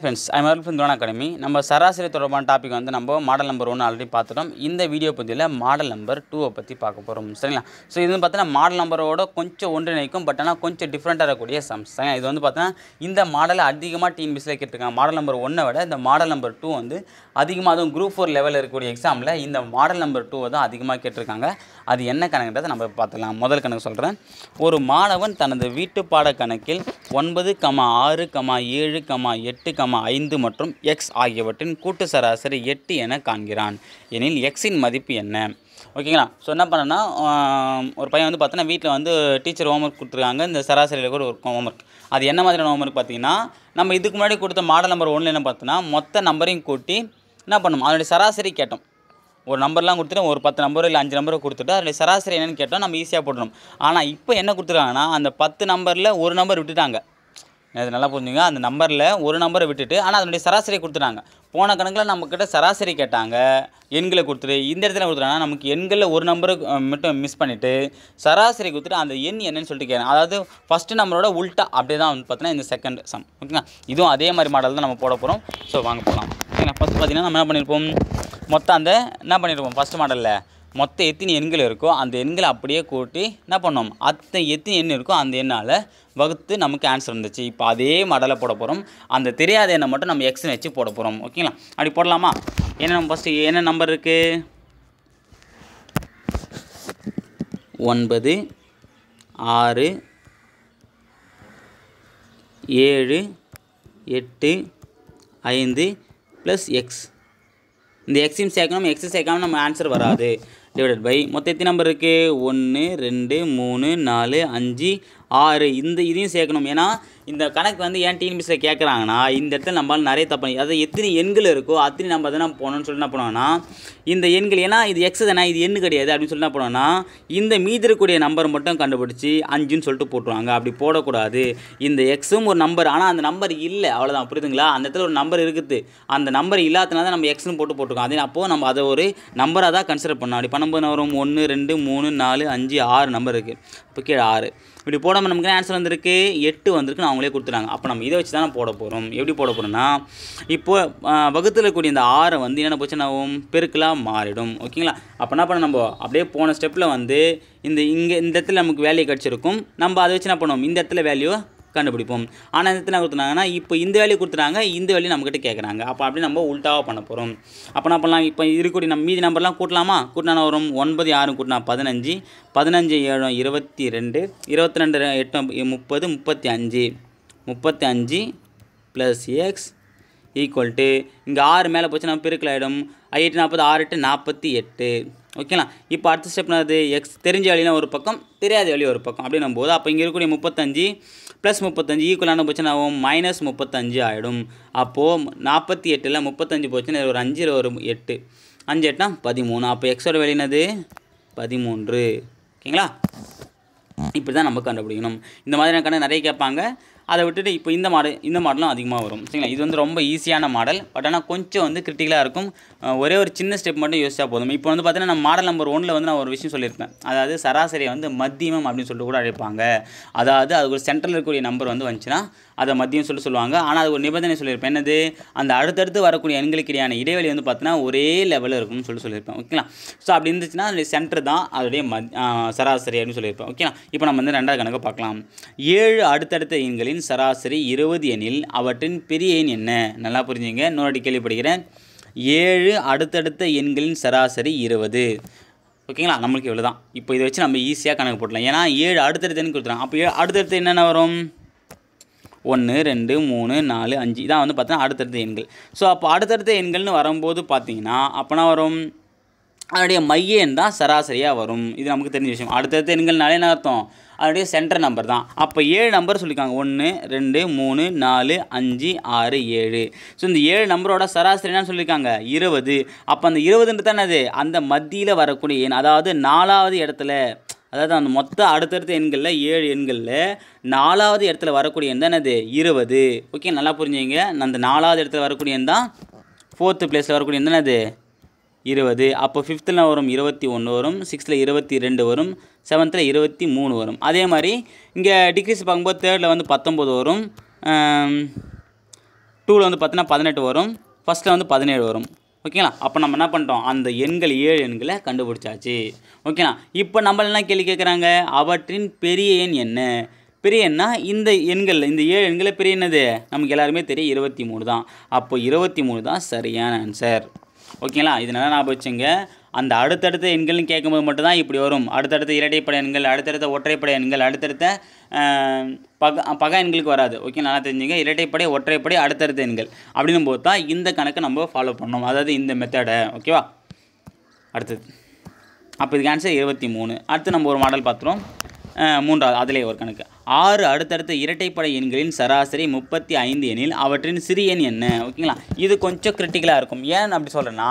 friends I மேல் from academy நம்ம சராசரி தொடர்பான டாபிக் வந்து நம்ம மாடல் நம்பர் ஒன்று ஆல்ரெடி பார்த்துட்டோம் இந்த வீடியோ பற்றியில் மாடல் நம்பர் டூவை பற்றி பார்க்க போகிறோம் சரிங்களா ஸோ இது வந்து பார்த்தீங்கன்னா மாடல் நம்பரோட கொஞ்சம் ஒன்றிணைக்கும் பட் ஆனால் கொஞ்சம் டிஃப்ரெண்ட்டாக இருக்கக்கூடிய சம்ஸ் இது வந்து பார்த்தீங்கன்னா இந்த மாடலை அதிகமாக டிஎன்பிசியில் கேட்டிருக்காங்க மாடல் நம்பர் ஒன்றை விட இந்த மாடல் நம்பர் டூ வந்து அதிகமாக அதுவும் குரூப் ஃபோர் லெவலில் இருக்கக்கூடிய எக்ஸாமில் இந்த மாடல் நம்பர் டூவை தான் அதிகமாக கேட்டிருக்காங்க அது என்ன கணக்குன்றதை நம்ம பார்த்துக்கலாம் முதல் கணக்கு சொல்கிறேன் ஒரு மாணவன் தனது வீட்டு பாட கணக்கில் ஒன்பது கமா ஆறு கமா ஏழு கமா எட்டு கமா ஐந்து மற்றும் எக்ஸ் ஆகியவற்றின் கூட்டு சராசரி எட்டு என காண்கிறான் எனில் எக்ஸின் மதிப்பு என்ன ஓகேங்களா ஸோ என்ன பண்ணேன்னா ஒரு பையன் வந்து பார்த்தோன்னா வீட்டில் வந்து டீச்சர் ஹோம்ஒர்க் கொடுத்துருக்காங்க இந்த சராசரியில் கூட ஒரு ஹோம்ஒர்க் அது என்ன மாதிரியான ஹோம்ஒர்க் பார்த்தீங்கன்னா நம்ம இதுக்கு முன்னாடி கொடுத்த மாடல் நம்பர் ஒன்றில் என்ன பார்த்தோன்னா மொத்த நம்பரையும் கூட்டி என்ன பண்ணணும் அதனுடைய சராசரி கேட்டோம் ஒரு நம்பர்லாம் கொடுத்துட்டு ஒரு பத்து நம்பரோ இல்லை அஞ்சு நம்பரை கொடுத்துட்டு அதனுடைய சராசரி என்னென்னு கேட்டால் நம்ம ஈஸியாக போடணும் ஆனால் இப்போ என்ன கொடுத்துருக்காங்கன்னா அந்த பத்து நம்பரில் ஒரு நம்பர் விட்டுட்டாங்க அது நல்லா புரிஞ்சுங்க அந்த நம்பரில் ஒரு நம்பரை விட்டுட்டு ஆனால் அதனுடைய சராசரி கொடுத்துட்டாங்க போன கணக்கில் நம்மக்கிட்ட சராசரி கேட்டாங்க எண்களை கொடுத்துட்டு இந்த இடத்துல கொடுத்துட்டாங்கன்னா நமக்கு எண்களில் ஒரு நம்பரு மட்டும் மிஸ் பண்ணிவிட்டு சராசரி கொடுத்துட்டு அந்த எண் என்னன்னு சொல்லிட்டு கேட்கணும் அதாவது ஃபஸ்ட்டு நம்மளோட உல்ட்டா அப்படியே தான் வந்து பார்த்தீங்கன்னா இந்த செகண்ட் சம் ஓகேங்களா இதுவும் அதே மாதிரி மாடல் தான் நம்ம போட போகிறோம் ஸோ வாங்க போகலாம் ஓகேங்களா ஃபஸ்ட்டு பார்த்தீங்கன்னா நம்ம என்ன பண்ணியிருப்போம் மொத்தம் அந்த என்ன பண்ணியிருப்போம் ஃபஸ்ட்டு மாடலில் மொத்த எத்தனை எண்கள் இருக்கோ அந்த எண்களை அப்படியே கூட்டி என்ன பண்ணோம் அத்தனை எத்தனை எண் இருக்கோ அந்த எண்ணால் வகுத்து நமக்கு ஆன்சர் வந்துச்சு இப்போ அதே மடலை போட போகிறோம் அந்த தெரியாத எண்ணை மட்டும் நம்ம எக்ஸ்னு வச்சு போட போகிறோம் ஓகேங்களா அப்படி போடலாமா என்ன நம்ம ஃபஸ்ட்டு என்ன நம்பர் இருக்குது ஒன்பது ஆறு ஏழு எட்டு ஐந்து ப்ளஸ் எக்ஸ் இந்த எக்ஸையும் சேர்க்கணும் எக்ஸை சேர்க்காமல் நம்ம ஆன்சர் வராது டிவைடட் பை மொத்த எத்தனை நம்பர் இருக்குது ஒன்று ரெண்டு மூணு நாலு அஞ்சு ஆறு இந்த இதையும் சேர்க்கணும் ஏன்னா இந்த கணக்கு வந்து ஏன் டிஎன்பிசியில் கேட்குறாங்கன்னா இந்த இடத்துல நம்மளால் நிறைய தப்பு அதை எத்தனை எண்கள் இருக்கோ அத்தனை நம்ம தான் நம்ம போனோம்னு சொல்லி என்ன பண்ணுவோம்னா இந்த எண்கள் ஏன்னா இது எக்ஸ் தானே இது எண்ணு கிடையாது அப்படின்னு சொல்லி என்ன பண்ணுவோம்னா இந்த மீதி இருக்கக்கூடிய நம்பர் மட்டும் கண்டுபிடிச்சி அஞ்சுன்னு சொல்லிட்டு போட்டுருவாங்க அப்படி போடக்கூடாது இந்த எக்ஸும் ஒரு நம்பர் ஆனால் அந்த நம்பர் இல்லை அவ்வளோதான் புரியுதுங்களா அந்த இடத்துல ஒரு நம்பர் இருக்குது அந்த நம்பர் இல்லாதனால தான் நம்ம எக்ஸ்னு போட்டு போட்டுருக்கோம் அதே அப்போது நம்ம அதை ஒரு நம்பராக தான் கன்சிடர் பண்ணோம் அப்படி பண்ணும்போது வரும் ஒன்று ரெண்டு மூணு நாலு அஞ்சு ஆறு நம்பர் இருக்குது இப்போ கீழே ஆறு இப்படி போட நம்ம நமக்கு ஆன்சர் வந்திருக்கு எட்டு வந்திருக்கு அவங்களே கொடுத்துட்டாங்க அப்போ நம்ம இதை வச்சு தான் போட போகிறோம் எப்படி போட போகிறோம்னா இப்போது வகுத்தில் இருக்கக்கூடிய இந்த ஆறை வந்து என்னென்ன போச்சுன்னா பெருக்கலாக மாறிடும் ஓகேங்களா அப்போ என்ன பண்ண நம்ம அப்படியே போன ஸ்டெப்பில் வந்து இந்த இங்கே இந்த இடத்துல நமக்கு வேல்யூ கிடச்சிருக்கும் நம்ம அதை வச்சு என்ன பண்ணுவோம் இந்த இடத்துல வேல்யூ கண்டுபிடிப்போம் ஆனால் இந்த கொடுத்துட்டாங்கன்னா இப்போ இந்த வேலையை கொடுத்துட்டாங்க இந்த வேலையை நம்மக்கிட்ட கேட்குறாங்க அப்போ அப்படி நம்ம உள்டாவாக பண்ண போகிறோம் அப்போ என்ன பண்ணலாம் இப்போ இருக்கக்கூடிய நம்ம மீதி நம்பர்லாம் கூட்டலாமா கூட்டினா வரும் ஒன்பது ஆறும் கூட்டினா பதினஞ்சு பதினஞ்சு ஏழு இருபத்தி ரெண்டு இருபத்தி ரெண்டு எட்டு முப்பது முப்பத்தி அஞ்சு முப்பத்தி அஞ்சு ப்ளஸ் எக்ஸ் ஈக்குவல் டு இங்கே ஆறு மேலே போச்சு நம்ம பெருக்கலாயிடும் எட்டு நாற்பது ஆறு எட்டு நாற்பத்தி எட்டு ஓகேங்களா இப்போ அடுத்த ஸ்டெப் அது எக்ஸ் தெரிஞ்ச வழினா ஒரு பக்கம் தெரியாத வழி ஒரு பக்கம் அப்படின்னும் போது அப்போ இங்கே இருக்கக்கூடிய முப்பத்தஞ்சு ப்ளஸ் முப்பத்தஞ்சு ஈக்குவலான போச்சுன்னா ஆகும் மைனஸ் முப்பத்தஞ்சு ஆகிடும் அப்போது நாற்பத்தி எட்டில் முப்பத்தஞ்சு போச்சுன்னா ஒரு அஞ்சு ஒரு எட்டு அஞ்சு எட்டுனா பதிமூணு அப்போ எக்ஸோட வெளினது பதிமூன்று ஓகேங்களா இப்படி தான் நம்ம கண்டுபிடிக்கணும் இந்த மாதிரியான கண்டு நிறைய கேட்பாங்க அதை விட்டுட்டு இப்போ இந்த மாடல் இந்த மாடலும் அதிகமாக வரும் சரிங்களா இது வந்து ரொம்ப ஈஸியான மாடல் பட் ஆனால் கொஞ்சம் வந்து கிரிட்டிக்கலாக இருக்கும் ஒரே ஒரு சின்ன ஸ்டெப் மட்டும் யோசிச்சா போதும் இப்போ வந்து பார்த்தீங்கன்னா நான் மாடல் நம்பர் ஒன்றில் வந்து நான் ஒரு விஷயம் சொல்லியிருப்பேன் அதாவது சராசரியை வந்து மத்தியமம் அப்படின்னு சொல்லிட்டு கூட அழைப்பாங்க அதாவது அது ஒரு சென்ட்ரல் இருக்கக்கூடிய நம்பர் வந்து வந்துச்சுன்னா அதை மதியம் சொல்லி சொல்லுவாங்க ஆனால் அது ஒரு நிபந்தனை சொல்லியிருப்பேன் என்னது அந்த அடுத்தடுத்து வரக்கூடிய எண்களுக்கு இடையான இடைவெளி வந்து பார்த்தீங்கன்னா ஒரே லெவலில் இருக்கும்னு சொல்லி சொல்லியிருப்பேன் ஓகேங்களா ஸோ அப்படி இருந்துச்சுன்னா அது சென்டர் தான் அதோடைய மத் சராசரி அப்படின்னு சொல்லியிருப்பேன் ஓகேங்களா இப்போ நம்ம வந்து ரெண்டாவது கணக்கு பார்க்கலாம் ஏழு அடுத்தடுத்த எண்களின் எண்களின் சராசரி இருபது எனில் அவற்றின் பெரிய எண் என்ன நல்லா புரிஞ்சுங்க இன்னொரு கேள்விப்படுகிறேன் ஏழு அடுத்தடுத்த எண்களின் சராசரி இருபது ஓகேங்களா நம்மளுக்கு இவ்வளோ தான் இப்போ இதை வச்சு நம்ம ஈஸியாக கணக்கு போட்டலாம் ஏன்னா ஏழு அடுத்தடுத்த எண் கொடுத்துருவோம் அப்போ ஏழு அடுத்தடுத்து என்னென்ன வரும் ஒன்று ரெண்டு மூணு நாலு அஞ்சு இதான் வந்து பார்த்தீங்கன்னா அடுத்தடுத்த எண்கள் ஸோ அப்போ அடுத்தடுத்த எண்கள்னு வரும்போது பார்த்தீங்கன்னா அப்போனா வரும் அதனுடைய மைய எண் தான் சராசரியாக வரும் இது நமக்கு தெரிஞ்ச விஷயம் அடுத்தடுத்த எண்கள்னாலே என்ன அர்த்தம் அதனுடைய சென்டர் நம்பர் தான் அப்போ ஏழு நம்பர் சொல்லியிருக்காங்க ஒன்று ரெண்டு மூணு நாலு அஞ்சு ஆறு ஏழு ஸோ இந்த ஏழு நம்பரோட சராசரினா சொல்லியிருக்காங்க இருபது அப்போ அந்த இருபதுன்றது அது அந்த மத்தியில் வரக்கூடிய எண் அதாவது நாலாவது இடத்துல அதாவது அந்த மொத்த அடுத்தடுத்த எண்களில் ஏழு எண்களில் நாலாவது இடத்துல வரக்கூடிய எண் தான் அது இருபது ஓகே நல்லா புரிஞ்சுங்க அந்த நாலாவது இடத்துல வரக்கூடிய எண் தான் ஃபோர்த்து பிளேஸில் வரக்கூடிய எண் தானே அது இருபது அப்போ ஃபிஃப்த்தில் வரும் இருபத்தி ஒன்று வரும் சிக்ஸ்த்தில் இருபத்தி ரெண்டு வரும் செவன்த்தில் இருபத்தி மூணு வரும் அதே மாதிரி இங்கே டிகிரிஸ் பார்க்கும்போது தேர்டில் வந்து பத்தொம்போது வரும் டூவில் வந்து பார்த்தீங்கன்னா பதினெட்டு வரும் ஃபஸ்ட்டில் வந்து பதினேழு வரும் ஓகேங்களா அப்போ நம்ம என்ன பண்ணிட்டோம் அந்த எண்கள் ஏழு எண்களை கண்டுபிடிச்சாச்சு ஓகேங்களா இப்போ நம்மள என்ன கேள்வி கேட்குறாங்க அவற்றின் பெரிய எண் என்ன பெரிய எண்ணா இந்த எண்கள் இந்த ஏழு எண்களை பெரிய என்னது நமக்கு எல்லாருமே தெரியும் இருபத்தி மூணு தான் அப்போ இருபத்தி மூணு தான் சரியான ஆன்சர் ஓகேங்களா இது நல்லா ஞாபகம் வச்சுங்க அந்த அடுத்தடுத்த எண்கள்னு கேட்கும்போது மட்டும்தான் இப்படி வரும் அடுத்தடுத்த இரட்டைப்படை எண்கள் அடுத்தடுத்த ஒற்றைப்படை எண்கள் அடுத்தடுத்த பக பக எண்களுக்கு வராது ஓகே நல்லா தெரிஞ்சுங்க இரட்டைப்படை ஒற்றைப்படை அடுத்தடுத்த எண்கள் அப்படின்னும் போது தான் இந்த கணக்கை நம்ம ஃபாலோ பண்ணோம் அதாவது இந்த மெத்தடை ஓகேவா அடுத்தது அப்போ இதுக்கு ஆன்சர் இருபத்தி மூணு அடுத்து நம்ம ஒரு மாடல் பார்த்துருவோம் மூன்றாவது அதிலே ஒரு கணக்கு ஆறு அடுத்தடுத்த இரட்டைப்படை எண்களின் சராசரி முப்பத்தி ஐந்து எண்ணில் அவற்றின் சிறிய எண் என்ன ஓகேங்களா இது கொஞ்சம் கிரிட்டிக்கலாக இருக்கும் ஏன் அப்படி சொல்கிறேன்னா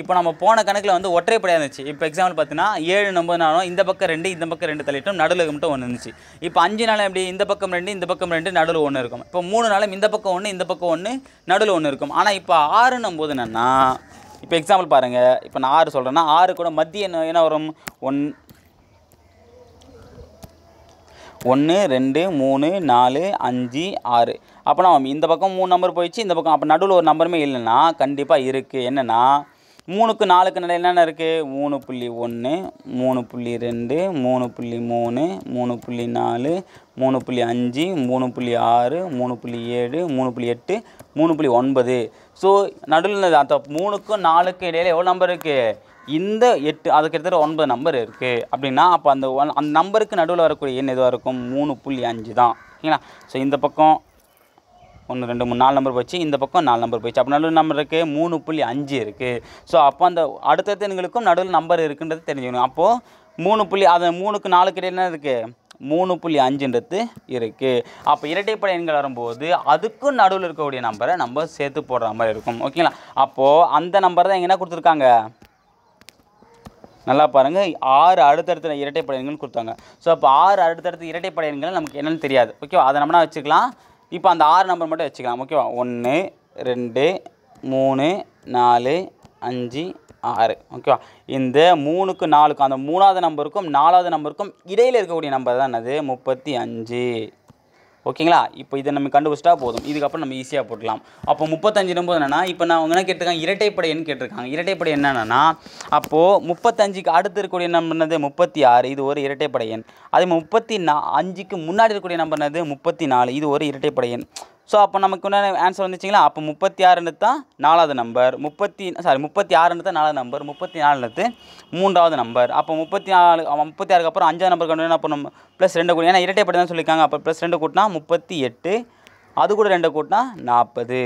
இப்போ நம்ம போன கணக்கில் வந்து ஒற்றைப்படையாக இருந்துச்சு இப்போ எக்ஸாம்பிள் பார்த்தீங்கன்னா ஏழு நம்பது நாளும் இந்த பக்கம் ரெண்டு இந்த பக்கம் ரெண்டு தள்ளிட்டும் நடுவில் மட்டும் ஒன்று இருந்துச்சு இப்போ அஞ்சு நாளும் எப்படி இந்த பக்கம் ரெண்டு இந்த பக்கம் ரெண்டு நடுவில் ஒன்று இருக்கும் இப்போ மூணு நாளும் இந்த பக்கம் ஒன்று இந்த பக்கம் ஒன்று நடுவில் ஒன்று இருக்கும் ஆனால் இப்போ ஆறு நம்பது என்னென்னா இப்போ எக்ஸாம்பிள் பாருங்கள் இப்போ நான் ஆறு சொல்கிறேன்னா ஆறு கூட மத்திய என்ன வரும் ஒன் ஒன்று ரெண்டு மூணு நாலு அஞ்சு ஆறு அப்போனா இந்த பக்கம் மூணு நம்பர் போயிடுச்சு இந்த பக்கம் அப்போ நடுவில் ஒரு நம்பருமே இல்லைன்னா கண்டிப்பாக இருக்குது என்னென்னா மூணுக்கு நாலுக்கு நிலை என்னென்ன இருக்குது மூணு புள்ளி ஒன்று மூணு புள்ளி ரெண்டு மூணு புள்ளி மூணு மூணு புள்ளி நாலு மூணு புள்ளி அஞ்சு மூணு புள்ளி ஆறு மூணு புள்ளி ஏழு மூணு புள்ளி எட்டு மூணு புள்ளி ஒன்பது ஸோ நடுவில் அந்த மூணுக்கும் நாலுக்கும் இடையில் எவ்வளோ நம்பர் இருக்குது இந்த எட்டு அது கிட்டத்தட்ட ஒன்பது நம்பர் இருக்குது அப்படின்னா அப்போ அந்த ஒன் அந்த நம்பருக்கு நடுவில் வரக்கூடிய எண் எதுவாக இருக்கும் மூணு புள்ளி அஞ்சு தான் ஓகேங்களா ஸோ இந்த பக்கம் ஒன்று ரெண்டு மூணு நாலு நம்பர் போச்சு இந்த பக்கம் நாலு நம்பர் போயிடுச்சு அப்போ நடுவில் நம்பர் இருக்குது மூணு புள்ளி அஞ்சு இருக்குது ஸோ அப்போ அந்த அடுத்தடுத்த எண்களுக்கும் நடுவில் நம்பர் இருக்குன்றது தெரிஞ்சுக்கணும் அப்போது மூணு புள்ளி அது மூணுக்கு நாலுக்கு இடையில இருக்குது மூணு புள்ளி அஞ்சுன்றது இருக்குது அப்போ இரட்டைப்படை எண்கள் வரும்போது அதுக்கும் நடுவில் இருக்கக்கூடிய நம்பரை நம்ம சேர்த்து போடுற மாதிரி இருக்கும் ஓகேங்களா அப்போது அந்த நம்பர் தான் எங்கன்னா கொடுத்துருக்காங்க நல்லா பாருங்கள் ஆறு அடுத்தடுத்த இரட்டைப்படை எண்கள் கொடுத்தாங்க ஸோ அப்போ ஆறு அடுத்தடுத்த இரட்டைப்படை எண்கள் நமக்கு என்னென்னு தெரியாது ஓகேவா அதை நம்மனா வச்சுக்கலாம் இப்போ அந்த ஆறு நம்பர் மட்டும் வச்சுக்கலாம் ஓகேவா ஒன்று ரெண்டு மூணு நாலு அஞ்சு ஆறு ஓகேவா இந்த மூணுக்கு நாலுக்கும் அந்த மூணாவது நம்பருக்கும் நாலாவது நம்பருக்கும் இடையில் இருக்கக்கூடிய நம்பர் தான் அது முப்பத்தி அஞ்சு ஓகேங்களா இப்போ இதை நம்ம கண்டுபிடிச்சிட்டா போதும் இதுக்கப்புறம் நம்ம ஈஸியாக போடலாம் அப்போ முப்பத்தஞ்சு நம்பது என்னென்னா இப்போ நான் அவங்க என்ன கேட்டிருக்காங்க கேட்டிருக்காங்க இரட்டைப்படை என்னென்னா அப்போது முப்பத்தஞ்சுக்கு அடுத்து இருக்கக்கூடிய நம்பர் என்னது முப்பத்தி ஆறு இது ஒரு இரட்டைப்படை எண் அதே முப்பத்தி நா அஞ்சுக்கு முன்னாடி இருக்கக்கூடிய நம்பர் என்னது முப்பத்தி நாலு இது ஒரு இரட்டைப்படை எண் ஸோ அப்போ நமக்கு உண்டான ஆன்சர் வந்துச்சிங்களா அப்போ முப்பத்தி ஆறுன்றது தான் நாலாவது நம்பர் முப்பத்தி சாரி முப்பத்தி ஆறுன்றது தான் நாலாவது நம்பர் முப்பத்தி நாலுன்றது மூன்றாவது நம்பர் அப்போ முப்பத்தி நாலு முப்பத்தி ஆறுக்கு அப்புறம் அஞ்சாவது நம்பர் கொண்டு அப்போ நம்ம ப்ளஸ் ரெண்டு கூட்டி ஏன்னா படி தான் சொல்லியிருக்காங்க அப்போ ப்ளஸ் ரெண்டு கூட்டினா முப்பத்தி எட்டு அது கூட ரெண்டு கூட்டினா நாற்பது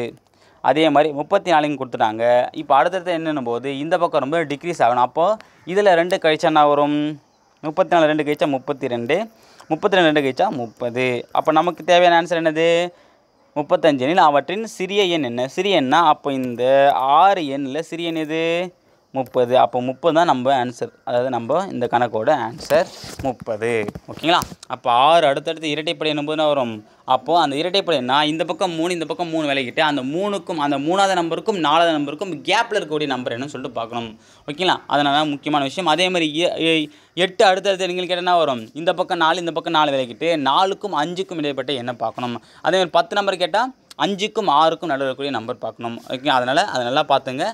அதே மாதிரி முப்பத்தி நாலுங்க கொடுத்துட்டாங்க இப்போ அடுத்தடுத்து என்னென்னும் போது இந்த பக்கம் ரொம்ப டிக்ரீஸ் ஆகணும் அப்போது இதில் ரெண்டு கழிச்சா என்ன வரும் முப்பத்தி நாலு ரெண்டு கழிச்சா முப்பத்தி ரெண்டு முப்பத்தி ரெண்டு ரெண்டு கழிச்சா முப்பது அப்போ நமக்கு தேவையான ஆன்சர் என்னது முப்பத்தஞ்சு எனில் அவற்றின் சிறிய எண் என்ன சிறிய எண்ணா அப்போ இந்த ஆறு எண்ணில் சிறிய எண் எது முப்பது அப்போ முப்பது தான் நம்ம ஆன்சர் அதாவது நம்ம இந்த கணக்கோட ஆன்சர் முப்பது ஓகேங்களா அப்போ ஆறு அடுத்தடுத்து இரட்டைப்படை என்னும்போது வரும் அப்போது அந்த இரட்டைப்படை நான் இந்த பக்கம் மூணு இந்த பக்கம் மூணு விலகிட்டு அந்த மூணுக்கும் அந்த மூணாவது நம்பருக்கும் நாலாவது நம்பருக்கும் கேப்பில் இருக்கக்கூடிய நம்பர் என்னன்னு சொல்லிட்டு பார்க்கணும் ஓகேங்களா அதனால் முக்கியமான விஷயம் அதே மாதிரி எட்டு அடுத்தடுத்து நீங்கள் கேட்டால் வரும் இந்த பக்கம் நாலு இந்த பக்கம் நாலு விலகிட்டு நாலுக்கும் அஞ்சுக்கும் இடைப்பட்ட என்ன பார்க்கணும் அதேமாதிரி பத்து நம்பர் கேட்டால் அஞ்சுக்கும் ஆறுக்கும் நடுவில் இருக்கக்கூடிய நம்பர் பார்க்கணும் ஓகே அதனால் அதை நல்லா பார்த்துங்க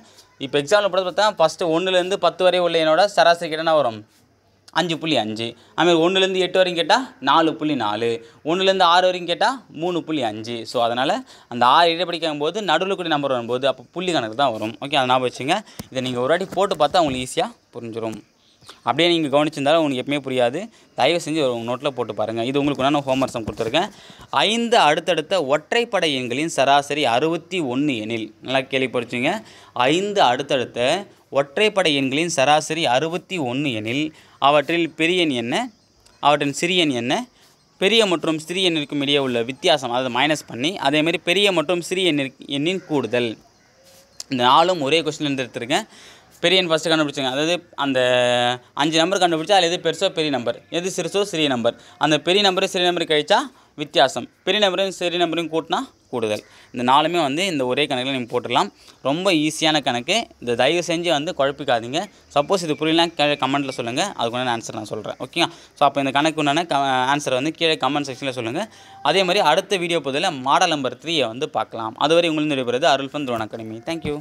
இப்போ எக்ஸாம்பிள் படத்தை பார்த்தா ஃபஸ்ட்டு ஒன்றுலேருந்து பத்து வரை உள்ள என்னோட சராசரி கேட்டால் வரும் அஞ்சு புள்ளி அஞ்சு அதுமாதிரி ஒன்றுலேருந்து எட்டு வரைக்கும் கேட்டால் நாலு புள்ளி நாலு ஒன்றுலேருந்து ஆறு வரைக்கும் கேட்டால் மூணு புள்ளி அஞ்சு ஸோ அதனால் அந்த ஆறு இடப்படிக்கும் போது நடுவில் கூடிய நம்பர் வரும்போது அப்போ புள்ளி கணக்கு தான் வரும் ஓகே அதை ஞாபகம் வச்சுங்க இதை நீங்கள் ஒரு வாட்டி போட்டு பார்த்தா உங்களுக்கு ஈஸியாக புரிஞ்சிடும் அப்படியே நீங்கள் கவனிச்சிருந்தாலும் உங்களுக்கு எப்பவுமே புரியாது தயவு செஞ்சு உங்கள் நோட்டில் போட்டு பாருங்கள் இது உங்களுக்கு நான் ஹோம் சம் கொடுத்துருக்கேன் ஐந்து அடுத்தடுத்த ஒற்றைப்படை எண்களின் சராசரி அறுபத்தி ஒன்று எனில் நல்லா கேள்விப்படுச்சிங்க ஐந்து அடுத்தடுத்த ஒற்றைப்படை எண்களின் சராசரி அறுபத்தி ஒன்று எனில் அவற்றில் பெரிய எண் என்ன அவற்றின் சிறிய எண் என்ன பெரிய மற்றும் சிறிய எண்ணிற்கும் இடையே உள்ள வித்தியாசம் அதை மைனஸ் பண்ணி அதேமாதிரி பெரிய மற்றும் சிறிய எண்ணின் கூடுதல் இந்த நாளும் ஒரே கொஸ்டின் எடுத்துருக்கேன் பெரிய ஃபஸ்ட்டு கண்டுபிடிச்சிங்க அதாவது அந்த அஞ்சு நம்பர் கண்டுபிடிச்சா அதில் எது பெருசோ பெரிய நம்பர் எது சிறுசோ சிறிய நம்பர் அந்த பெரிய நம்பரும் சிறிய நம்பரும் கழிச்சா வித்தியாசம் பெரிய நம்பரும் சிறிய நம்பரும் கூட்டினா கூடுதல் இந்த நாலுமே வந்து இந்த ஒரே கணக்கில் நீங்கள் போட்டுடலாம் ரொம்ப ஈஸியான கணக்கு இந்த தயவு செஞ்சு வந்து குழப்பிக்காதீங்க சப்போஸ் இது புரியலாம் கமெண்ட்டில் சொல்லுங்கள் அதுக்கு ஆன்சர் நான் சொல்கிறேன் ஓகேங்க ஸோ அப்போ இந்த கணக்கு உண்டான ஆன்சர் வந்து கீழே கமெண்ட் செக்ஷனில் சொல்லுங்கள் அதே மாதிரி அடுத்த வீடியோ பதில் மாடல் நம்பர் த்ரீயை வந்து பார்க்கலாம் அதுவரை உங்களுக்கு நிறைய அருள்ஃபன் துரோன் அகாடமி தேங்க்யூ